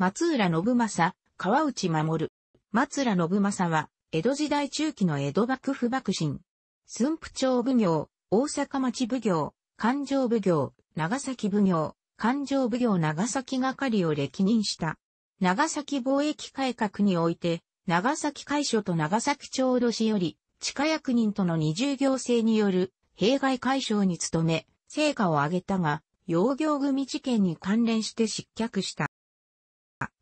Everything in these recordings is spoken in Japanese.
松浦信正、川内守。松浦信正は、江戸時代中期の江戸幕府幕臣。駿府町奉行、大阪町奉行、勘定奉行、長崎奉行、勘定奉行長崎係を歴任した。長崎貿易改革において、長崎会所と長崎町卸より、地下役人との二重行政による、弊害解消に努め、成果を上げたが、養業組事件に関連して失脚した。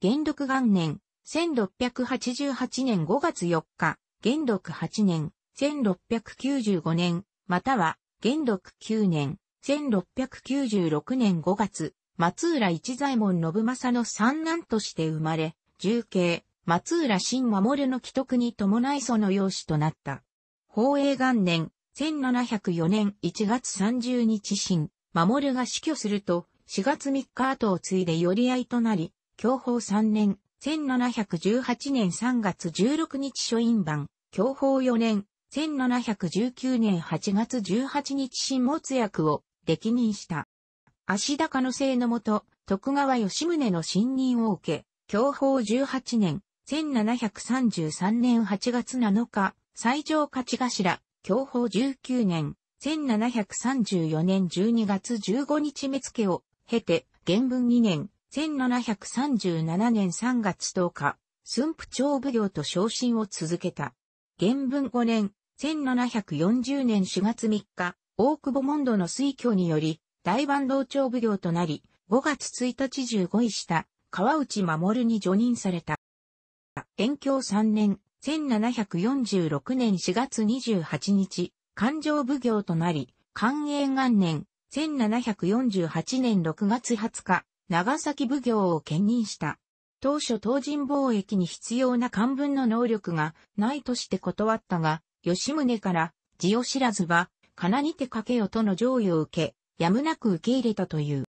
元禄元年、1688年5月4日、元禄8年、1695年、または、元禄9年、1696年5月、松浦一左衛門信正の三男として生まれ、重慶、松浦新守の既得に伴いその養子となった。宝永元年、1704年1月30日新、守が死去すると、4月3日後を継いで寄り合いとなり、享法3年、1718年3月16日書院版、享法4年、1719年8月18日新物役を歴任した。足高の姓のもと、徳川吉宗の信任を受け、享法18年、1733年8月7日、最上勝頭、享法19年、1734年12月15日目付を経て、元文2年、1737年3月10日、寸府町奉行と昇進を続けた。元文5年、1740年4月3日、大久保門戸の推挙により、大万道町奉行となり、5月1日15位した、川内守に除任された。延教3年、1746年4月28日、勘定奉行となり、寛永元年、1748年6月20日、長崎奉行を兼任した。当初東人貿易に必要な漢文の能力がないとして断ったが、吉宗から字を知らずは、かなにてかけよとの上位を受け、やむなく受け入れたという。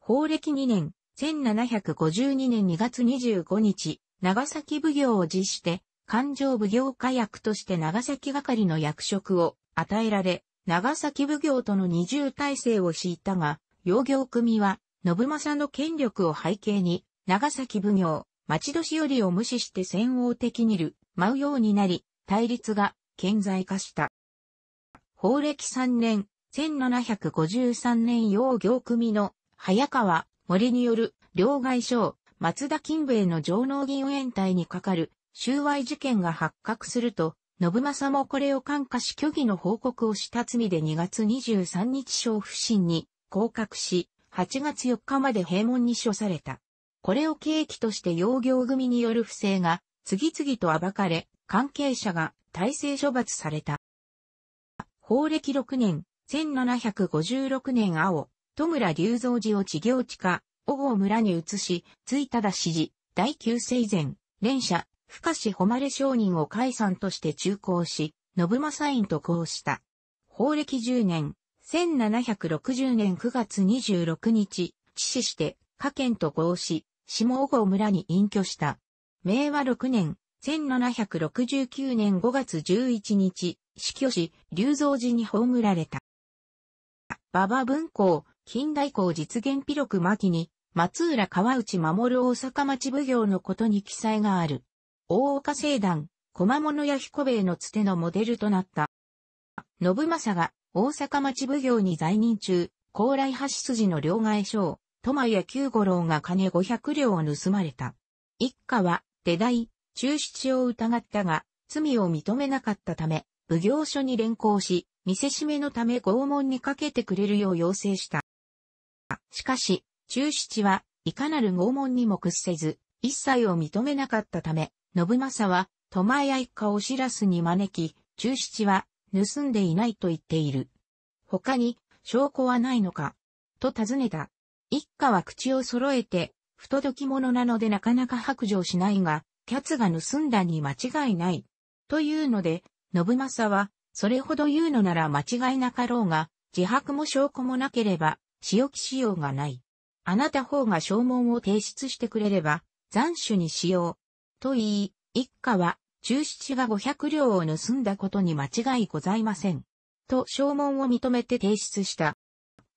法暦2年、1752年2月25日、長崎奉行を辞して、勘定奉行家役として長崎係の役職を与えられ、長崎奉行との二重体制を敷いたが、養業組は信政の権力を背景に、長崎奉行、町年寄りを無視して戦王的にる、舞うようになり、対立が顕在化した。法暦3年、1753年洋行組の早川森による両外省、松田金兵衛の上納銀援隊にかかる収賄事件が発覚すると、信政もこれを感化し虚偽の報告をした罪で2月23日小不審に降格し、8月4日まで閉門に処された。これを契機として養業組による不正が次々と暴かれ、関係者が体制処罰された。法暦6年、1756年青、戸村隆造寺を地行地下、小郷村に移し、ついただ指示、第九世前、連社、深志誉商人を解散として中行し、信正院と交した。法暦10年、1760年9月26日、致死して、家県と合し、下小郷村に隠居した。明和6年、1769年5月11日、死去し、龍造寺に葬られた。馬場文庫、近代公実現記録巻に、松浦川内守大阪町奉行のことに記載がある。大岡聖団、駒物や彦兵衛のつてのモデルとなった。信正が大阪町奉行に在任中、高麗橋筋の両替商、前谷久五郎が金五百両を盗まれた。一家は、出代、中七を疑ったが、罪を認めなかったため、奉行所に連行し、見せしめのため拷問にかけてくれるよう要請した。しかし、中七は、いかなる拷問にも屈せず、一切を認めなかったため、信正は、前谷一家を知らすに招き、中七は、盗んでいないと言っている。他に、証拠はないのか、と尋ねた。一家は口を揃えて、不届き者なのでなかなか白状しないが、キャツが盗んだに間違いない。というので、信正は、それほど言うのなら間違いなかろうが、自白も証拠もなければ、仕置きしようがない。あなた方が証文を提出してくれれば、残首にしよう。と言い、一家は中七が五百両を盗んだことに間違いございません。と証文を認めて提出した。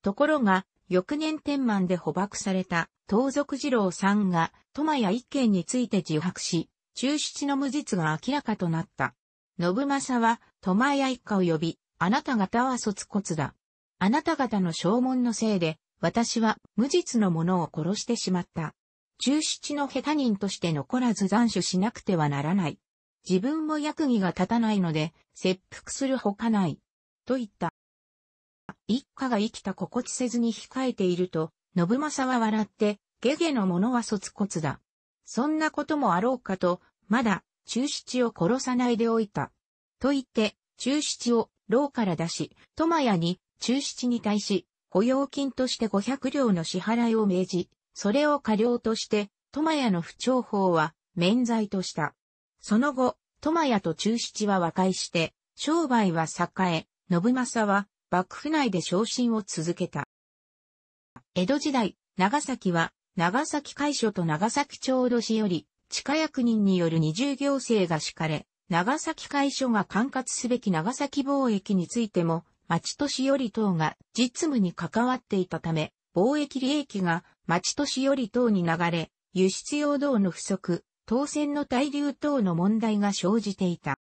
ところが、翌年天満で捕獲された盗賊二郎さんが、苫屋一件について自白し、中七の無実が明らかとなった。信正は、苫屋一家を呼び、あなた方は卒骨だ。あなた方の証文のせいで、私は無実の者を殺してしまった。中七の下手人として残らず残首しなくてはならない。自分も役儀が立たないので、切腹するほかない。と言った。一家が生きた心地せずに控えていると、信正は笑って、ゲゲの者は卒骨だ。そんなこともあろうかと、まだ、中七を殺さないでおいた。と言って、中七を牢から出し、まやに中七に対し、雇用金として五百両の支払いを命じ、それを過料として、まやの不調法は免罪とした。その後、友谷と中七は和解して、商売は栄え、信政は幕府内で昇進を続けた。江戸時代、長崎は、長崎会所と長崎町卸より、地下役人による二重行政が敷かれ、長崎会所が管轄すべき長崎貿易についても、町年寄り等が実務に関わっていたため、貿易利益が町年寄り等に流れ、輸出用道の不足、当選の対流等の問題が生じていた。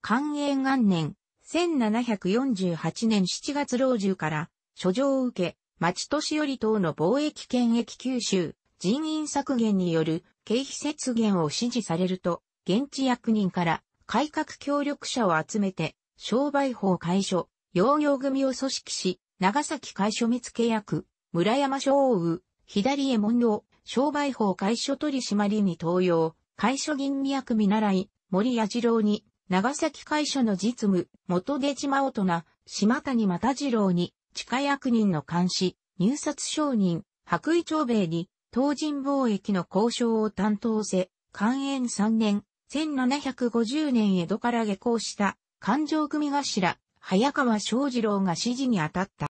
寛永元年、1748年7月老中から書状を受け、町年寄り等の貿易権益吸収、人員削減による経費節減を指示されると、現地役人から改革協力者を集めて、商売法解所、養業組を組織し、長崎会所見つけ役、村山昭王、左江門を商売法会所取締に登用、会所銀味役見習い、森谷次郎に、長崎会所の実務、元出島大人、島谷又次郎に、地下役人の監視、入札商人、白衣長兵衛に、東人貿易の交渉を担当せ、寛延3年、1750年江戸から下校した、勘定組頭、早川昌次郎が指示に当たった。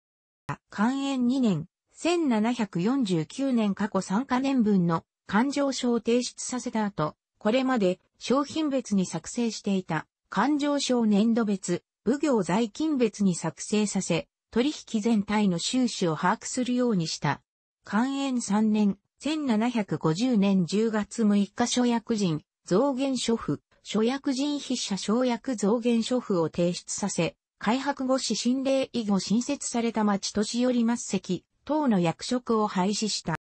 寛延2年、1749年過去3カ年分の勘定書を提出させた後、これまで商品別に作成していた勘定書を年度別、奉行在勤別に作成させ、取引全体の収支を把握するようにした。勘延3年、1750年10月6日所役人、増減書付、所役人筆者省役増減書付を提出させ、開白後市心霊以後新設された町年寄り末席、党の役職を廃止した。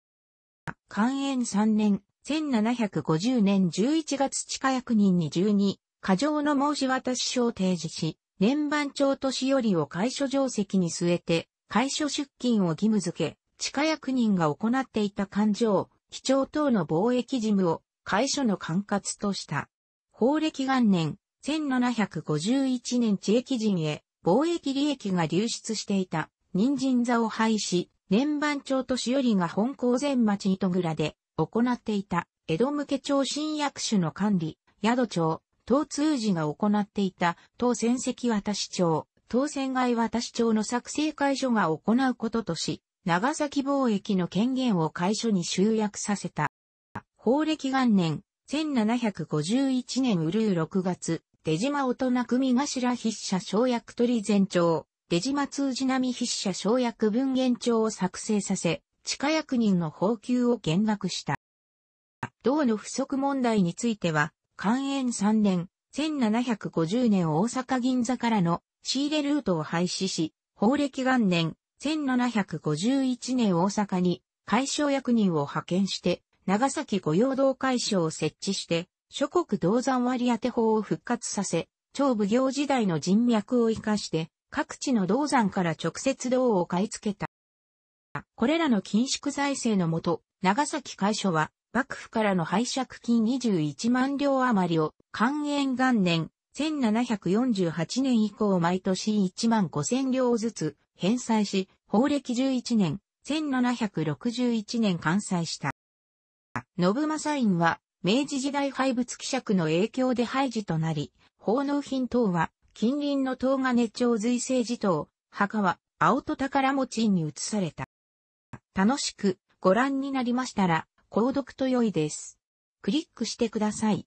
寛延3年、1750年11月地下役人に12、過剰の申し渡し書を提示し、年番長年寄りを会所定席に据えて、会所出勤を義務付け、地下役人が行っていた勘定、基調等の貿易事務を会所の管轄とした。法暦元年、1751年地域人へ貿易利益が流出していた人参座を廃止、年番町としよりが本校前町糸蔵で行っていた江戸向け町新役所の管理、宿町、東通寺が行っていた東選席渡し町、東選外渡し町の作成会所が行うこととし、長崎貿易の権限を会所に集約させた。法暦元年、1751年うるう6月、出島大人組頭筆者小薬取前町、出島通じ並筆者省役文言帳を作成させ、地下役人の報給を減額した。道の不足問題については、寛延3年、1750年大阪銀座からの仕入れルートを廃止し、法暦元年、1751年大阪に解消役人を派遣して、長崎御用道解消を設置して、諸国銅山割当法を復活させ、超奉行時代の人脈を生かして、各地の銅山から直接銅を買い付けた。これらの緊縮財政のもと、長崎会所は、幕府からの拝借金21万両余りを、寛延元年、1748年以降毎年1万5000両ずつ返済し、法暦11年、1761年完済した。信正院は、明治時代廃物希釈の影響で廃寺となり、奉納品等は、近隣の東金町随成寺等、墓は、青と宝持ちに移された。楽しくご覧になりましたら、購読と良いです。クリックしてください。